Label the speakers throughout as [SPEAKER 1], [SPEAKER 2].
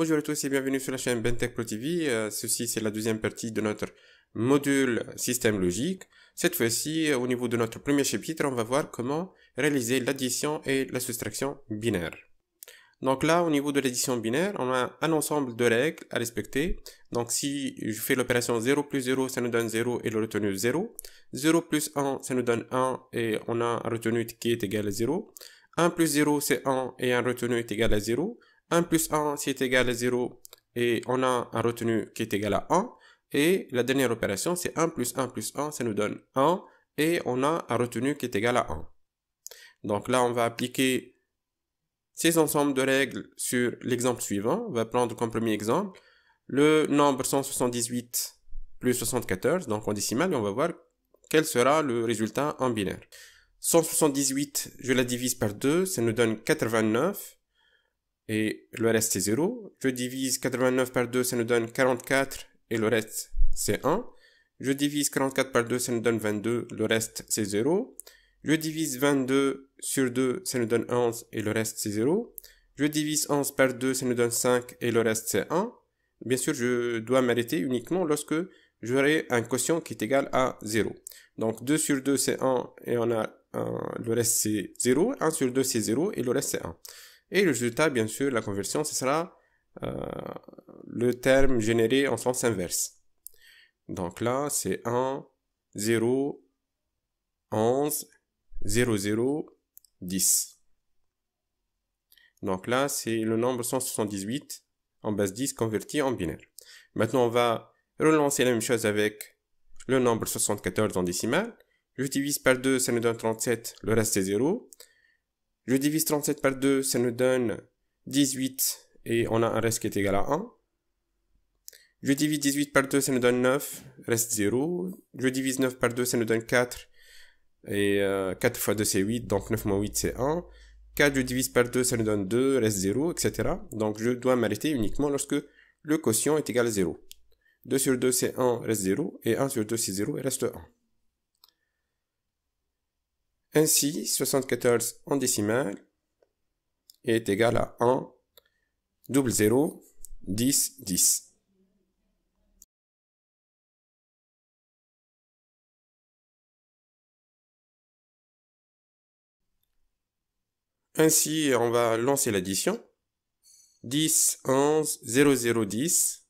[SPEAKER 1] Bonjour à tous et bienvenue sur la chaîne Bentec Pro TV. Euh, ceci, c'est la deuxième partie de notre module système logique. Cette fois-ci, euh, au niveau de notre premier chapitre, on va voir comment réaliser l'addition et la soustraction binaire. Donc là, au niveau de l'addition binaire, on a un ensemble de règles à respecter. Donc si je fais l'opération 0 plus 0, ça nous donne 0 et le retenu 0. 0 plus 1, ça nous donne 1 et on a un retenu qui est égal à 0. 1 plus 0, c'est 1 et un retenu est égal à 0. 1 plus 1, c'est égal à 0, et on a un retenu qui est égal à 1. Et la dernière opération, c'est 1 plus 1 plus 1, ça nous donne 1, et on a un retenu qui est égal à 1. Donc là, on va appliquer ces ensembles de règles sur l'exemple suivant. On va prendre comme premier exemple le nombre 178 plus 74, donc en décimale, et on va voir quel sera le résultat en binaire. 178, je la divise par 2, ça nous donne 89 et le reste c'est 0. Je divise 89 par 2, ça nous donne 44 et le reste c'est 1. Je divise 44 par 2, ça nous donne 22, le reste c'est 0. Je divise 22 sur 2, ça nous donne 11 et le reste c'est 0. Je divise 11 par 2, ça nous donne 5 et le reste c'est 1. Bien sûr, je dois m'arrêter uniquement lorsque j'aurai un quotient qui est égal à 0. Donc 2 sur 2 c'est 1 et on a le reste c'est 0, 1 sur 2 c'est 0 et le reste c'est 1. Et le résultat, bien sûr, la conversion, ce sera euh, le terme généré en sens inverse. Donc là, c'est 1, 0, 11, 0, 0, 10. Donc là, c'est le nombre 178 en base 10 converti en binaire. Maintenant, on va relancer la même chose avec le nombre 74 en décimal. Je divise par 2, ça nous donne 37, le reste c'est 0. Je divise 37 par 2, ça nous donne 18 et on a un reste qui est égal à 1. Je divise 18 par 2, ça nous donne 9, reste 0. Je divise 9 par 2, ça nous donne 4. Et 4 euh, fois 2, c'est 8, donc 9 moins 8, c'est 1. 4, je divise par 2, ça nous donne 2, reste 0, etc. Donc je dois m'arrêter uniquement lorsque le quotient est égal à 0. 2 sur 2, c'est 1, reste 0. Et 1 sur 2, c'est 0, et reste 1. Ainsi, 74 en décimale est égal à 1, double
[SPEAKER 2] 0, 10, 10. Ainsi, on va lancer l'addition. 10,
[SPEAKER 1] 11, 0, 0, 10.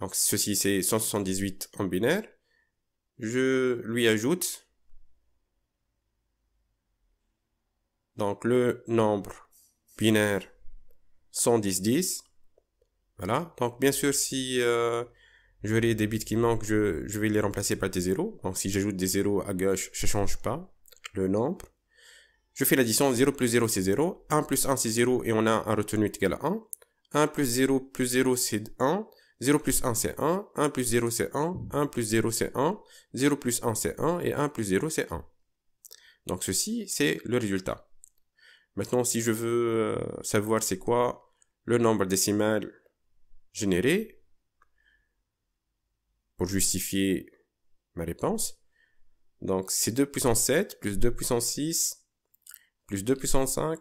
[SPEAKER 1] Donc ceci c'est 178 en binaire. Je lui ajoute Donc le nombre binaire 110 10. Voilà. Donc bien sûr si euh, j'aurai des bits qui manquent, je, je, vais les remplacer par des zéros. Donc si j'ajoute des zéros à gauche, je change pas le nombre. Je fais l'addition 0 plus 0 c'est 0, 1 plus 1 c'est 0 et on a un retenu égal à 1. 1 plus 0 plus 0 c'est 1, 0 plus 1 c'est 1, 1 plus 0 c'est 1, 1 plus 0 c'est 1, 0 plus 1 c'est 1 et 1 plus 0 c'est 1. Donc ceci c'est le résultat. Maintenant, si je veux euh, savoir c'est quoi le nombre décimal généré, pour justifier ma réponse, donc c'est 2 puissance 7 plus 2 puissance 6 plus 2 puissance 5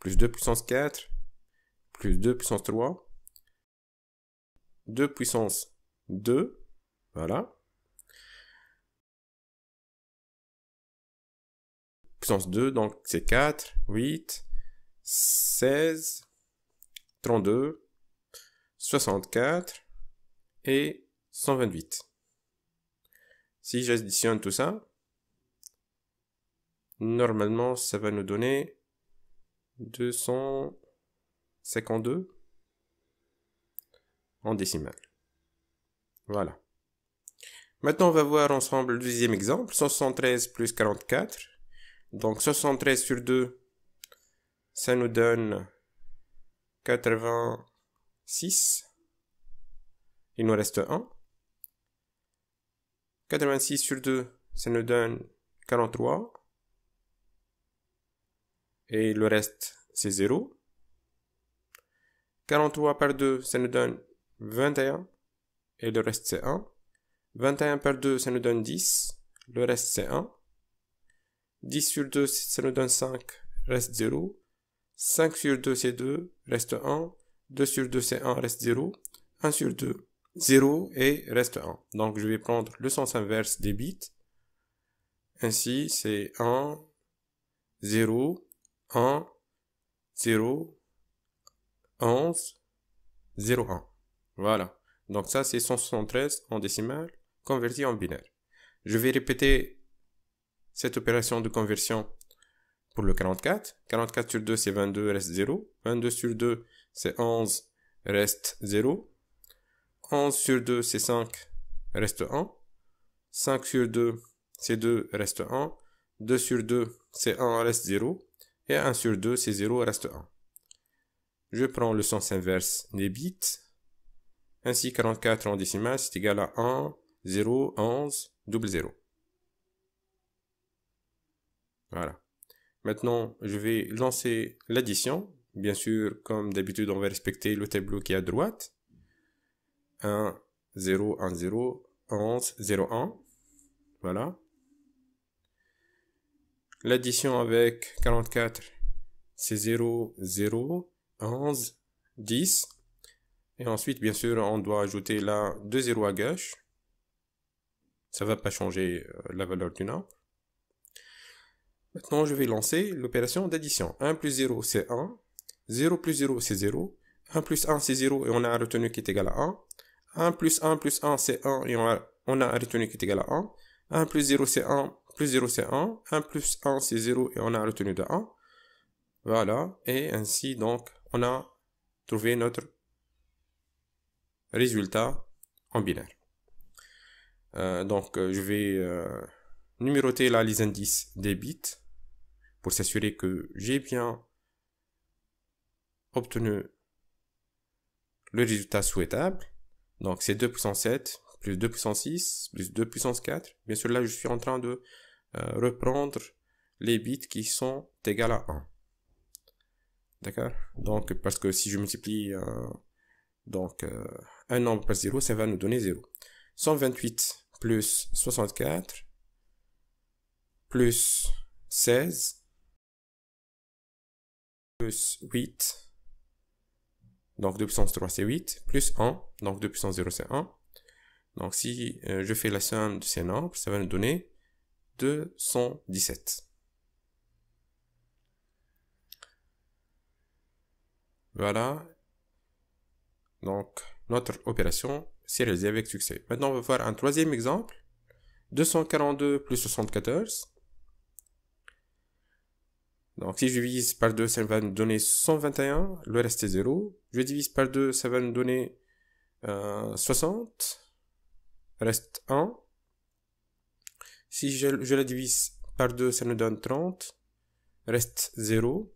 [SPEAKER 1] plus 2 puissance 4
[SPEAKER 2] plus 2 puissance 3 2 puissance 2, voilà, puissance 2, donc c'est 4, 8, 16,
[SPEAKER 1] 32, 64 et 128. Si j'additionne tout ça, normalement ça va nous donner 252 en décimale. Voilà. Maintenant, on va voir ensemble le deuxième exemple. 173 plus 44 donc 73 sur 2, ça nous donne 86. Il nous reste 1. 86 sur 2, ça nous donne 43. Et le reste, c'est 0. 43 par 2, ça nous donne 21. Et le reste, c'est 1. 21 par 2, ça nous donne 10. Le reste, c'est 1. 10 sur 2, ça nous donne 5, reste 0. 5 sur 2, c'est 2, reste 1. 2 sur 2, c'est 1, reste 0. 1 sur 2, 0 et reste 1. Donc je vais prendre le sens inverse des bits. Ainsi, c'est 1, 0, 1, 0, 11, 0, 1. Voilà. Donc ça, c'est 173 en décimal converti en binaire. Je vais répéter cette opération de conversion pour le 44. 44 sur 2, c'est 22, reste 0. 22 sur 2, c'est 11, reste 0. 11 sur 2, c'est 5, reste 1. 5 sur 2, c'est 2, reste 1. 2 sur 2, c'est 1, reste 0. Et 1 sur 2, c'est 0, reste 1. Je prends le sens inverse des bits. Ainsi, 44 en décimal c'est égal à 1, 0, 11, double 0. Voilà. Maintenant, je vais lancer l'addition. Bien sûr, comme d'habitude, on va respecter le tableau qui est à droite. 1, 0, 1, 0, 11, 0, 1. Voilà. L'addition avec 44, c'est 0, 0, 11, 10. Et ensuite, bien sûr, on doit ajouter là 2, 0 à gauche. Ça ne va pas changer euh, la valeur du nombre. Maintenant, je vais lancer l'opération d'addition. 1 plus 0, c'est 1. 0 plus 0, c'est 0. 1 plus 1, c'est 0 et on a un retenu qui est égal à 1. 1 plus 1 plus 1, c'est 1 et on a, un retenu qui est égal à 1. 1 plus 0, c'est 1. Plus 0, c'est 1. 1 plus 1, c'est 0 et on a un retenu de 1. Voilà. Et ainsi, donc, on a trouvé notre résultat en binaire. Euh, donc, euh, je vais... Euh, numéroter là les indices des bits pour s'assurer que j'ai bien obtenu le résultat souhaitable. Donc c'est 2 puissance 7 plus 2 puissance 6 plus 2 puissance 4. Bien sûr là je suis en train de euh, reprendre les bits qui sont égales à 1. D'accord Donc parce que si je multiplie euh, donc euh, un nombre par 0, ça va nous donner 0. 128 plus 64 plus 16 plus 8 donc 2 puissance 3 c'est 8, plus 1, donc 2 puissance 0 c'est 1. Donc si euh, je fais la somme de ces nombres, ça va nous donner 217. Voilà. Donc notre opération s'est réalisée avec succès. Maintenant on va voir un troisième exemple. 242 plus 74. Donc si je divise par 2, ça va me donner 121, le reste est 0. Je divise par 2, ça va me donner euh, 60, reste 1. Si je, la divise par 2, ça nous donne 30, reste 0.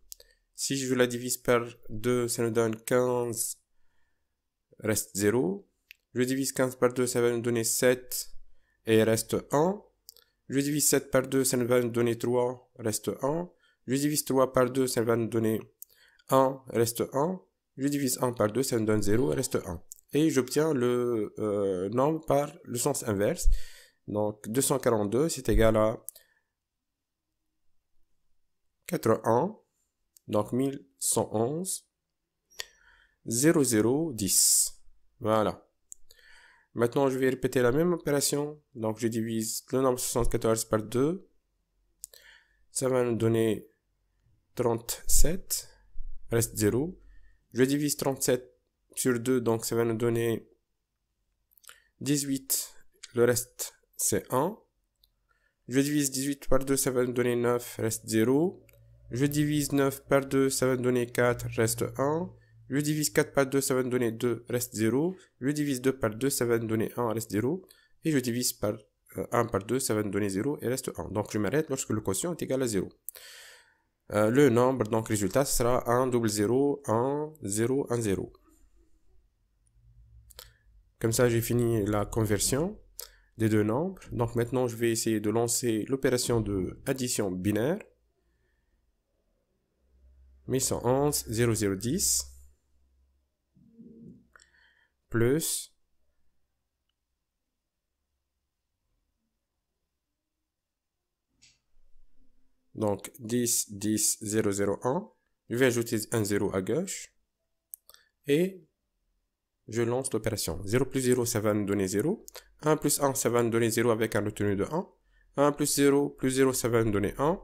[SPEAKER 1] Si je la divise par 2, ça nous donne 15, reste 0. Je divise 15 par 2, ça va nous donner 7 et reste 1. Je divise 7 par 2, ça va nous donner 3, reste 1. Je divise 3 par 2, ça va nous donner 1, reste 1. Je divise 1 par 2, ça me donne 0, reste 1. Et j'obtiens le euh, nombre par le sens inverse. Donc 242, c'est égal à 41 donc 1111, 0010. Voilà. Maintenant, je vais répéter la même opération. Donc, je divise le nombre 74 par 2. Ça va nous donner 37, reste 0. Je divise 37 sur 2, donc ça va nous donner 18. Le reste, c'est 1. Je divise 18 par 2, ça va nous donner 9, reste 0. Je divise 9 par 2, ça va nous donner 4, reste 1. Je divise 4 par 2, ça va nous donner 2, reste 0. Je divise 2 par 2, ça va nous donner 1, reste 0. Et je divise par 1 euh, par 2, ça va nous donner 0 et reste 1. Donc je m'arrête lorsque le quotient est égal à 0. Euh, le nombre, donc résultat, sera 1, 0, 1, 0, 1, 0. Comme ça, j'ai fini la conversion des deux nombres. Donc maintenant, je vais essayer de lancer l'opération de addition binaire. 1111, 0010 plus Donc 10, 10, 0, 0, 1. Je vais ajouter un 0 à gauche. Et je lance l'opération. 0 plus 0, ça va me donner 0. 1 plus 1, ça va me donner 0 avec un retenu de 1. 1 plus 0, plus 0, ça va me donner 1.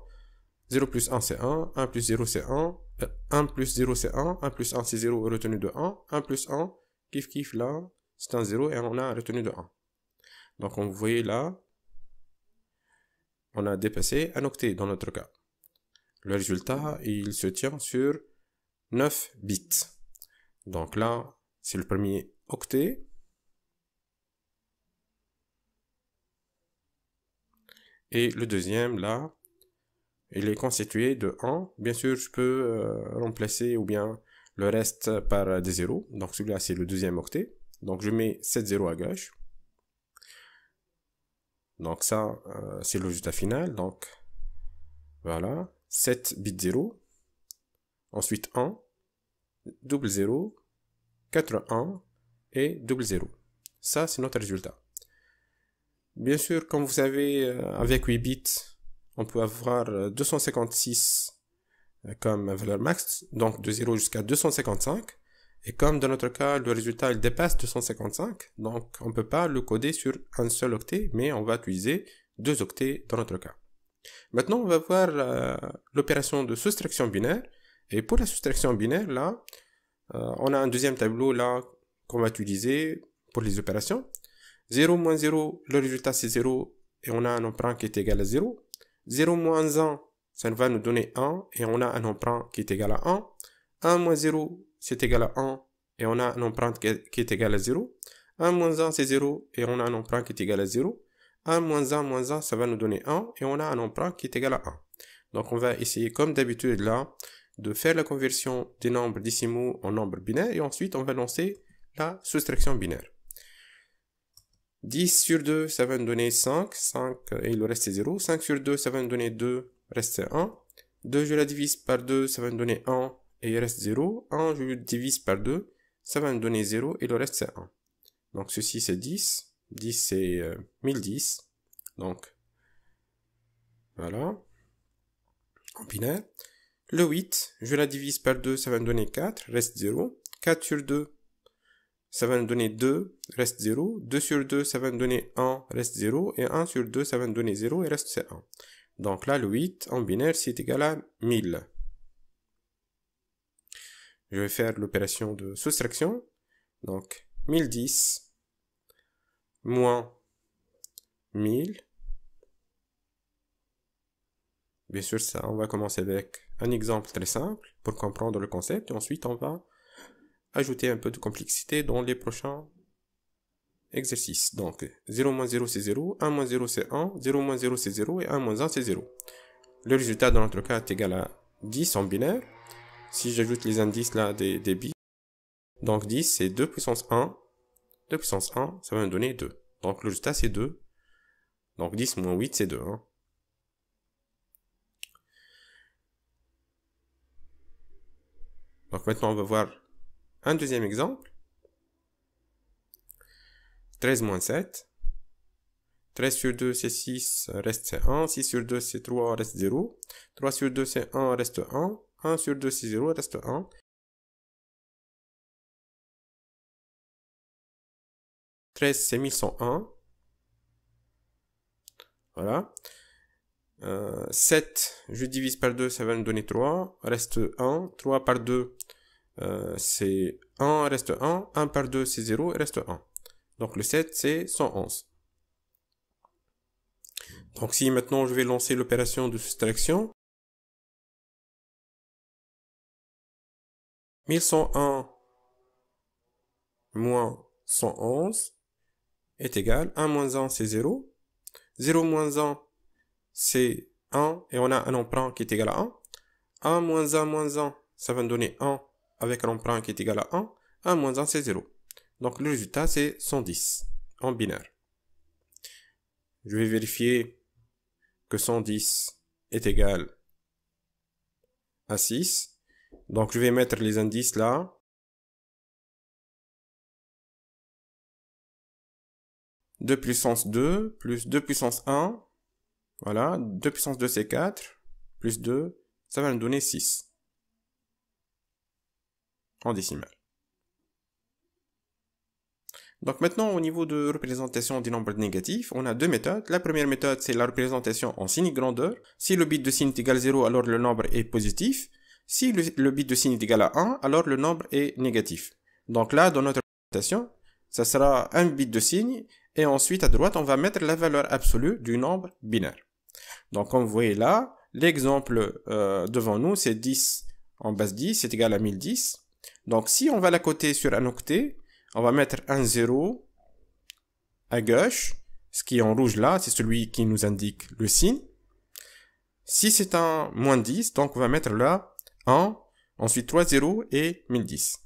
[SPEAKER 1] 0 plus 1, c'est 1. 1 plus 0, c'est 1. 1 euh, plus 0, c'est 1. 1 plus 1, c'est 0, retenu de 1. 1 plus 1, kiff kiff là, c'est un 0 et on a un retenu de 1. Donc, on voyez là, on a dépassé un octet dans notre cas. Le résultat, il se tient sur 9 bits. Donc là, c'est le premier octet. Et le deuxième, là, il est constitué de 1. Bien sûr, je peux euh, remplacer ou bien le reste par des zéros. Donc celui-là, c'est le deuxième octet. Donc je mets 7 zéros à gauche. Donc ça, euh, c'est le résultat final. Donc voilà, 7 bits 0, ensuite 1, double 0, 4 1 et double 0. Ça, c'est notre résultat. Bien sûr, comme vous savez, euh, avec 8 bits, on peut avoir 256 euh, comme valeur max, donc de 0 jusqu'à 255. Et comme dans notre cas, le résultat dépasse 255, donc on ne peut pas le coder sur un seul octet, mais on va utiliser deux octets dans notre cas. Maintenant, on va voir l'opération de soustraction binaire. Et pour la soustraction binaire, là, euh, on a un deuxième tableau là qu'on va utiliser pour les opérations. 0 moins 0, le résultat c'est 0 et on a un emprunt qui est égal à 0. 0 moins 1, ça va nous donner 1 et on a un emprunt qui est égal à 1. 1 moins 0, c'est égal à 1 et on a un empreinte qui est égal à 0. 1 moins 1, c'est 0 et on a un emprunt qui est égal à 0. 1 moins 1 moins 1, ça va nous donner 1 et on a un emprunt qui est égal à 1. Donc on va essayer comme d'habitude là de faire la conversion des nombres décimaux en nombres binaires et ensuite on va lancer la soustraction binaire. 10 sur 2, ça va nous donner 5, 5 et le reste c'est 0. 5 sur 2, ça va nous donner 2, reste 1. 2, je la divise par 2, ça va nous donner 1, et il reste 0. 1, je divise par 2, ça va me donner 0 et le reste c'est 1. Donc ceci c'est 10. 10 c'est 1010. Euh, Donc voilà. En binaire. Le 8, je la divise par 2, ça va me donner 4, reste 0. 4 sur 2, ça va me donner 2, reste 0. 2 sur 2, ça va me donner 1, reste 0. Et 1 sur 2, ça va me donner 0 et reste 1. Donc là, le 8 en binaire, c'est égal à 1000 je vais faire l'opération de soustraction. Donc 1010 moins 1000. Bien sûr, ça, on va commencer avec un exemple très simple pour comprendre le concept. ensuite, on va ajouter un peu de complexité dans les prochains exercices. Donc, 0 moins 0, c'est 0. 1 moins 0, c'est 1. 0 moins 0, c'est 0. Et 1 moins 1, c'est 0. Le résultat, dans notre cas, est égal à 10 en binaire si j'ajoute les indices là des, des bits, donc 10 c'est 2 puissance 1, 2 puissance 1 ça va me donner 2. Donc le résultat c'est 2, donc 10 moins 8 c'est 2. Hein. Donc maintenant on va voir un deuxième exemple. 13 moins 7. 13 sur 2 c'est 6, reste c'est 1. 6 sur 2 c'est 3, reste 0.
[SPEAKER 2] 3 sur 2 c'est 1, reste 1. 1 sur 2, c'est 0, reste 1. 13, c'est 1101. Voilà. 7,
[SPEAKER 1] euh, je divise par 2, ça va me donner 3. Reste 1. 3 par 2, euh, c'est 1, reste 1. 1 par 2, c'est 0, reste 1. Donc le 7, c'est 111.
[SPEAKER 2] Donc si maintenant je vais lancer l'opération de soustraction, 1101 moins 111 est égal
[SPEAKER 1] 1 moins 1 c'est 0. 0 moins 1 c'est 1 et on a un emprunt qui est égal à 1. 1 moins 1 moins 1 ça va nous donner 1 avec un emprunt qui est égal à 1. 1 moins 1 c'est 0. Donc le résultat c'est 110 en binaire. Je vais vérifier que 110 est égal
[SPEAKER 2] à 6. Donc, je vais mettre les indices là. « 2 puissance 2 plus 2 puissance 1. Voilà, 2 puissance 2 c'est 4,
[SPEAKER 1] plus 2, ça va nous donner 6. En décimal. Donc maintenant, au niveau de représentation des nombres négatifs, on a deux méthodes. La première méthode, c'est la représentation en signe grandeur. Si le bit de signe est égal à 0, alors le nombre est positif. Si le, bit de signe est égal à 1, alors le nombre est négatif. Donc là, dans notre représentation, ça sera un bit de signe, et ensuite à droite, on va mettre la valeur absolue du nombre binaire. Donc comme vous voyez là, l'exemple euh, devant nous, c'est 10 en base 10, c'est égal à 1010. Donc si on va la coter sur un octet, on va mettre un 0 à gauche, ce qui est en rouge là, c'est celui qui nous indique le signe. Si c'est un moins 10, donc on va mettre là 1, hein? ensuite 3 0 et 1010.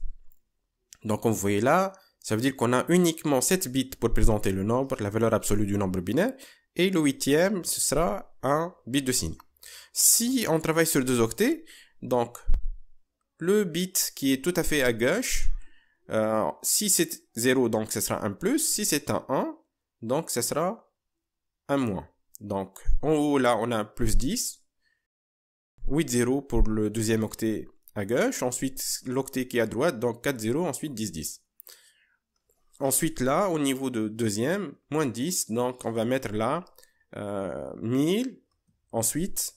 [SPEAKER 1] Donc comme vous voyez là, ça veut dire qu'on a uniquement 7 bits pour présenter le nombre, la valeur absolue du nombre binaire, et le huitième, ce sera un bit de signe. Si on travaille sur deux octets, donc le bit qui est tout à fait à gauche, euh, si c'est 0, donc ce sera un plus, si c'est un 1, donc ce sera un moins. Donc en haut là, on a plus 10, 8-0 pour le deuxième octet à gauche, ensuite l'octet qui est à droite, donc 4-0, ensuite 10-10. Ensuite là, au niveau de deuxième, moins 10, donc on va mettre là 1000, euh, ensuite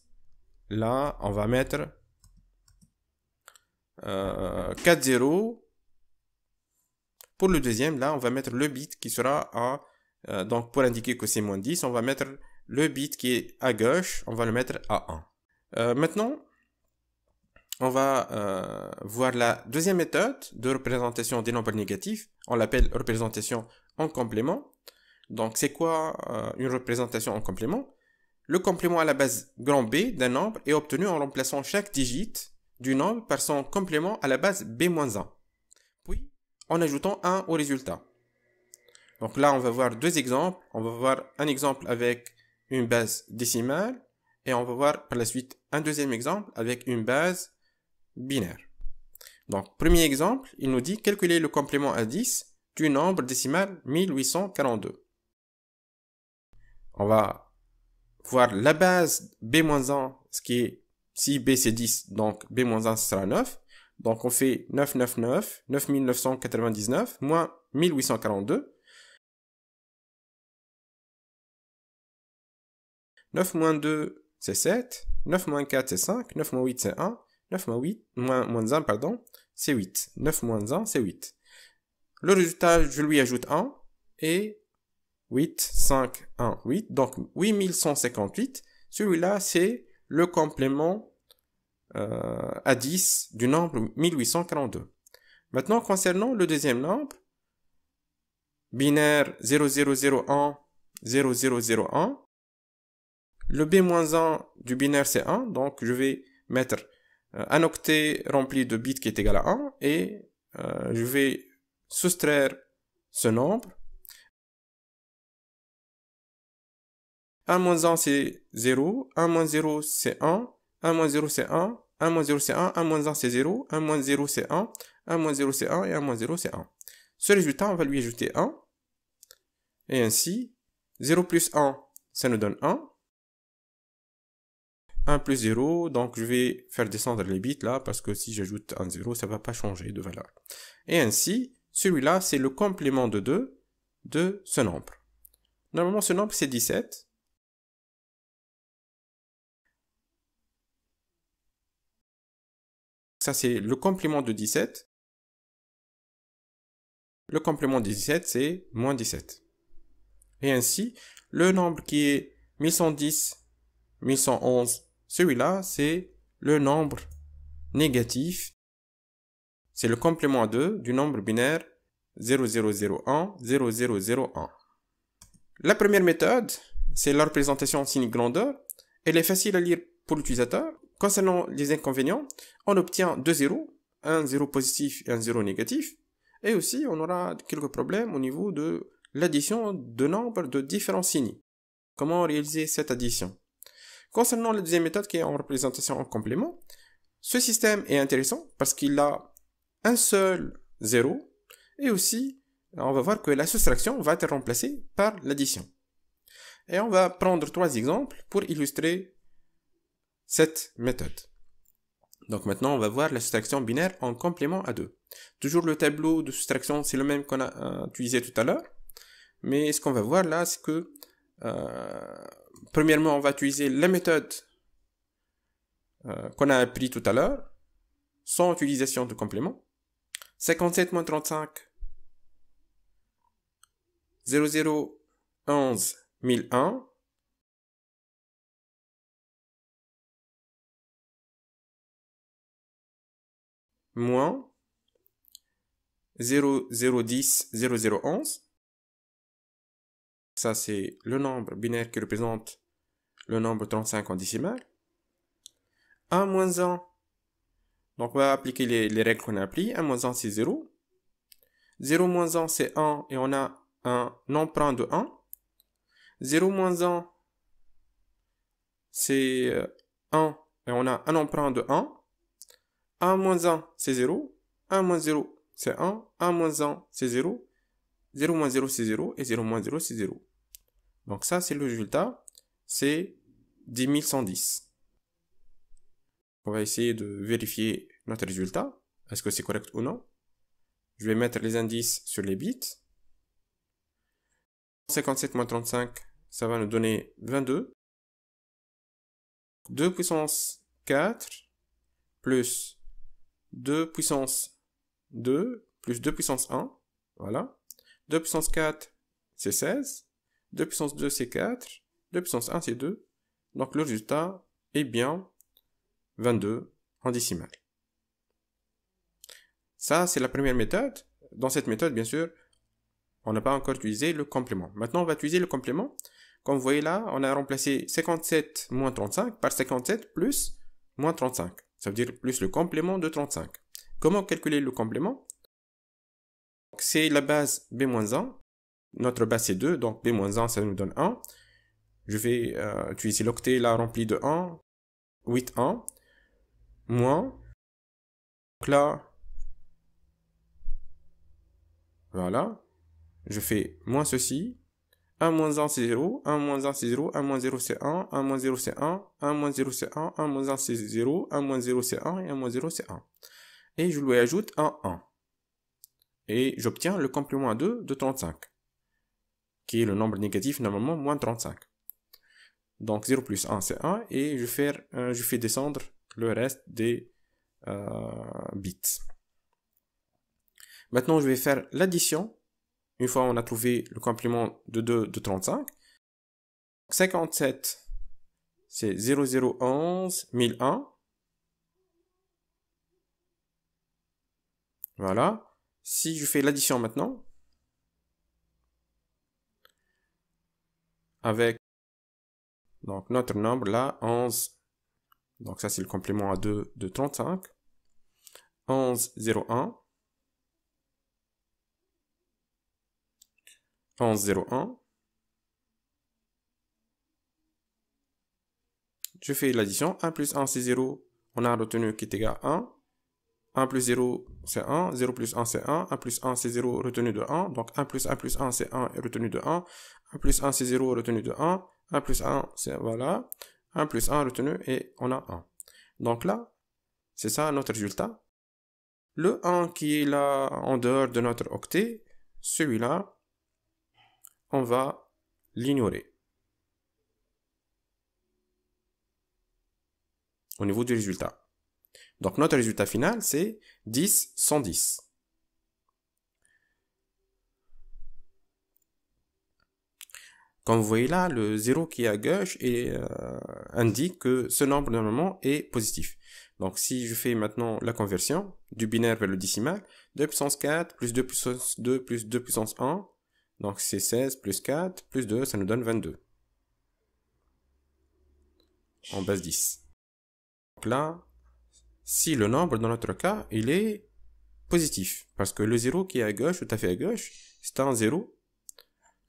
[SPEAKER 1] là on va mettre 4-0. Euh, pour le deuxième, là on va mettre le bit qui sera à, euh, donc pour indiquer que c'est moins 10, on va mettre le bit qui est à gauche, on va le mettre à 1. Euh, maintenant, on va euh, voir la deuxième méthode de représentation des nombres négatifs. On l'appelle représentation en complément. Donc, c'est quoi euh, une représentation en complément Le complément à la base grand B d'un nombre est obtenu en remplaçant chaque digite du nombre par son complément à la base B-1, puis en ajoutant 1 au résultat. Donc là, on va voir deux exemples. On va voir un exemple avec une base décimale et on va voir par la suite un deuxième exemple avec une base binaire. Donc, premier exemple, il nous dit calculer le complément à 10 du nombre décimal 1842. On va voir la base B-1, ce qui est, si B c'est 10, donc B-1 ce sera 9. Donc on fait 999,
[SPEAKER 2] 9999, moins 1842. 9 moins 2, c'est 7, 9
[SPEAKER 1] moins 4, c'est 5, 9 moins 8, c'est 1, 9 moins 8, 1, pardon, c'est 8. 9 moins 1, c'est 8. Le résultat, je lui ajoute 1, et 8, 5, 1, 8, donc 8158. Celui-là, c'est le complément euh, à 10 du nombre 1842. Maintenant, concernant le deuxième nombre, binaire 0001, 0001, le B-1 du binaire, c'est 1, donc je vais mettre euh, un octet rempli de bits qui est égal à 1, et euh, je vais soustraire ce nombre. 1 1 c'est 0, 1 0 c'est 1, 1 moins 0 c'est 1, 1 0 c'est 1, 1 1 c'est 0, 1 moins 0 c'est 1, 1 moins 0 c'est 1 et 1 moins 0 c'est 1. Ce résultat, on va lui ajouter 1. Et ainsi, 0 plus 1, ça nous donne 1. 1 plus 0, donc je vais faire descendre les bits là, parce que si j'ajoute un 0, ça ne va pas changer de valeur. Et ainsi, celui-là, c'est le complément de 2 de ce nombre.
[SPEAKER 2] Normalement, ce nombre, c'est 17. Ça, c'est le complément de 17. Le complément de 17, c'est moins 17.
[SPEAKER 1] Et ainsi, le nombre qui est 1110, 1111, celui-là, c'est le nombre négatif. C'est le complément à 2 du nombre binaire 0001, 0001. La première méthode, c'est la représentation en signe grandeur. Elle est facile à lire pour l'utilisateur. Concernant les inconvénients, on obtient deux zéros, un zéro positif et un zéro négatif. Et aussi, on aura quelques problèmes au niveau de l'addition de nombres de différents signes. Comment réaliser cette addition Concernant la deuxième méthode qui est en représentation en complément, ce système est intéressant parce qu'il a un seul zéro. et aussi on va voir que la soustraction va être remplacée par l'addition. Et on va prendre trois exemples pour illustrer cette méthode. Donc maintenant, on va voir la soustraction binaire en complément à 2. Toujours le tableau de soustraction, c'est le même qu'on a euh, utilisé tout à l'heure. Mais ce qu'on va voir là, c'est que euh, premièrement, on va utiliser les méthodes euh, qu'on a appris tout à l'heure, sans utilisation de complément.
[SPEAKER 2] 57 35, 00, 1001. moins 0010 0011
[SPEAKER 1] ça, c'est le nombre binaire qui représente le nombre 35 en décimal. 1 moins 1. Donc, on va appliquer les, les règles qu'on a apprises. 1 moins 1, c'est 0. 0 moins 1, c'est 1 et on a un emprunt de 1. 0 moins 1, c'est 1 euh, et on a un emprunt de 1. 1 moins 1, c'est 0. 1 moins 0, c'est 1. 1 moins 1, c'est 0. 0 moins 0, c'est 0. Et 0 moins 0, c'est 0. Donc ça, c'est le résultat. C'est 10.110. On va essayer de vérifier notre résultat. Est-ce que c'est correct ou non Je vais mettre les indices sur les bits. 57 moins 35, ça va nous donner 22. 2 puissance 4 plus 2 puissance 2 plus 2 puissance 1. Voilà. 2 puissance 4, c'est 16. 2 puissance 2, c'est 4. 2 puissance 1, c'est 2. Donc le résultat est bien 22 en décimale. Ça, c'est la première méthode. Dans cette méthode, bien sûr, on n'a pas encore utilisé le complément. Maintenant, on va utiliser le complément. Comme vous voyez là, on a remplacé 57 moins 35 par 57 plus moins 35. Ça veut dire plus le complément de 35. Comment calculer le complément c'est la base B-1. Notre base c'est 2, donc B-1 ça nous donne 1. Je vais euh, utiliser l'octet là rempli de 1, 8 1, moins. Donc là, voilà, je fais moins ceci. 1 1 c'est 0, 1 1 c'est 0, 1 0 c'est 1, 1 0 c'est 1, 1 0 c'est 1, 1 1 c'est 0, 1 0 c'est 1 et 1 0 c'est 1. Et je lui ajoute un 1 et j'obtiens le complément à 2 de 35, qui est le nombre négatif normalement moins 35. Donc 0 plus 1 c'est 1 et euh, je fais, descendre le reste des euh, bits. Maintenant je vais faire l'addition. Une fois on a trouvé le complément de 2 de 35. 57 c'est 0011 1001. Voilà. Si je fais l'addition maintenant, avec donc notre nombre là, 11, donc ça c'est le complément à 2 de 35, 11, 0, 1, 11, 0, 1, je fais l'addition, 1 plus 1 c'est 0, on a retenu qui est égal à 1, 1 plus 0, c'est 1. 0 plus 1, c'est 1. 1 plus 1, c'est 0, retenu de 1. Donc 1 plus 1 plus 1, c'est 1, retenu de 1. 1 plus 1, c'est 0, retenu de 1. 1 plus 1, c'est voilà. 1 plus 1 retenu et on a 1. Donc là, c'est ça notre résultat. Le 1 qui est là en dehors de notre octet, celui-là, on va l'ignorer. Au niveau du résultat. Donc notre résultat final, c'est 10, 110. Comme vous voyez là, le 0 qui est à gauche euh, indique que ce nombre normalement est positif. Donc si je fais maintenant la conversion du binaire vers le décimal, 2 puissance 4 plus 2 puissance 2 plus 2 puissance 1, donc c'est 16 plus 4 plus 2, ça nous donne 22. En base 10. Donc là, si le nombre, dans notre cas, il est positif. Parce que le 0 qui est à gauche, tout à fait à gauche, c'est un 0.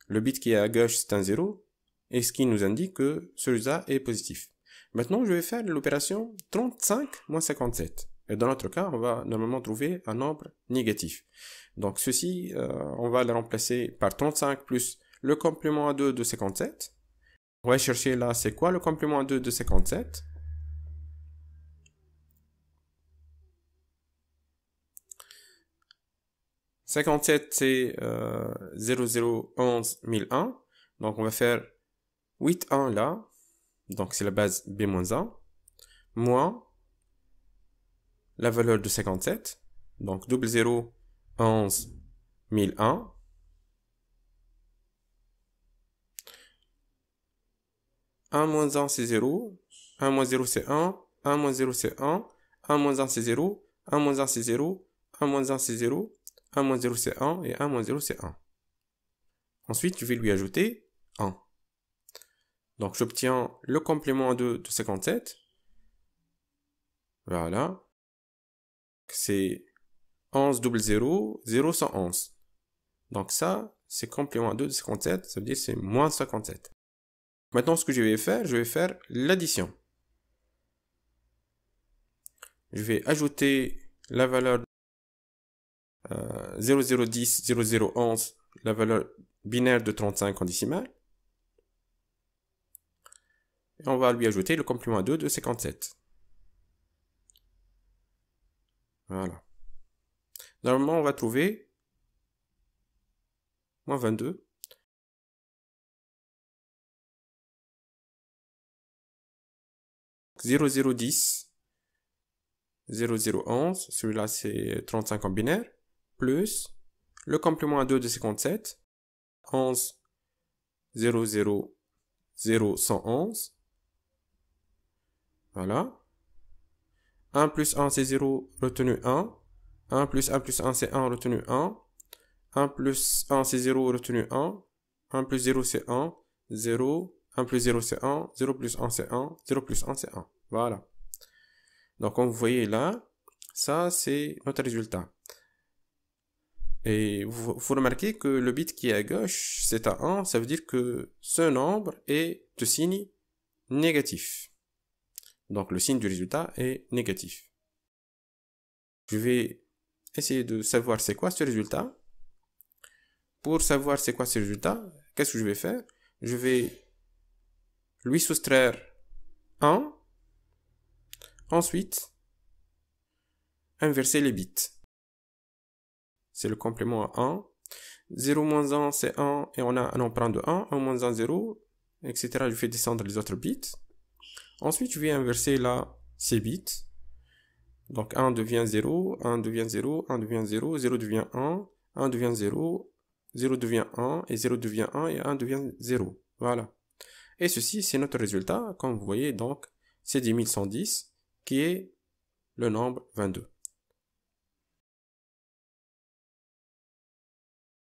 [SPEAKER 1] Le bit qui est à gauche, c'est un 0. Et ce qui nous indique que celui-là est positif. Maintenant, je vais faire l'opération 35 moins 57. Et dans notre cas, on va normalement trouver un nombre négatif. Donc ceci, euh, on va le remplacer par 35 plus le complément à 2 de 57. On va chercher là, c'est quoi le complément à 2 de 57 57, c'est euh, 1001. Donc, on va faire 8, 1 là. Donc, c'est la base B-1. Moins la valeur de 57. Donc, double 0, 11, 1001. 1 moins 1, c'est 0. 1 moins 0, c'est 1. 1 moins 0, c'est 1. 1 moins 1, c'est 0. 1 moins 1, c'est 0. 1 moins 1, c'est 0. 1 moins 0 c'est 1 et 1 moins 0 c'est 1. Ensuite, je vais lui ajouter 1. Donc j'obtiens le complément 2 de 57. Voilà. C'est 11 double 0, 0 111. Donc ça, c'est complément 2 de 57, ça veut dire c'est moins 57. Maintenant, ce que je vais faire, je vais faire l'addition. Je vais ajouter la valeur de... 0010, euh, 0011, la valeur binaire de 35 en décimale. Et on va lui ajouter le complément à 2 de 57. Voilà. Normalement, on va
[SPEAKER 2] trouver moins 22. 0010, 0011, celui-là c'est 35 en binaire
[SPEAKER 1] plus le complément à 2 de 57, 11, 0, 0, 0, 111. Voilà. 1 plus 1, c'est 0, retenu 1. 1 plus 1 plus 1, c'est 1, retenu 1. 1 plus 1, c'est 0, retenu 1. 1 plus 0, c'est 1. 0. 1 plus 0, c'est 1. 0 plus 1, c'est 1. 0 plus 1, c'est 1. Voilà. Donc, comme vous voyez là, ça, c'est notre résultat. Et vous, remarquez que le bit qui est à gauche, c'est à 1, ça veut dire que ce nombre est de signe négatif. Donc le signe du résultat est négatif. Je vais essayer de savoir c'est quoi ce résultat. Pour savoir c'est quoi ce résultat, qu'est-ce que je vais faire Je vais lui soustraire 1, ensuite inverser les bits c'est le complément à 1. 0 moins 1, c'est 1, et on a un emprunt de 1, 1 moins 1, 0, etc. Je fais descendre les autres bits. Ensuite, je vais inverser là ces bits. Donc 1 devient 0, 1 devient 0, 1 devient 0, 0 devient 1, 1 devient 0, 0 devient 1, et 0 devient 1, et 1 devient 0. Voilà. Et ceci, c'est notre résultat. Comme vous voyez, donc, c'est 10110,
[SPEAKER 2] qui est le nombre 22.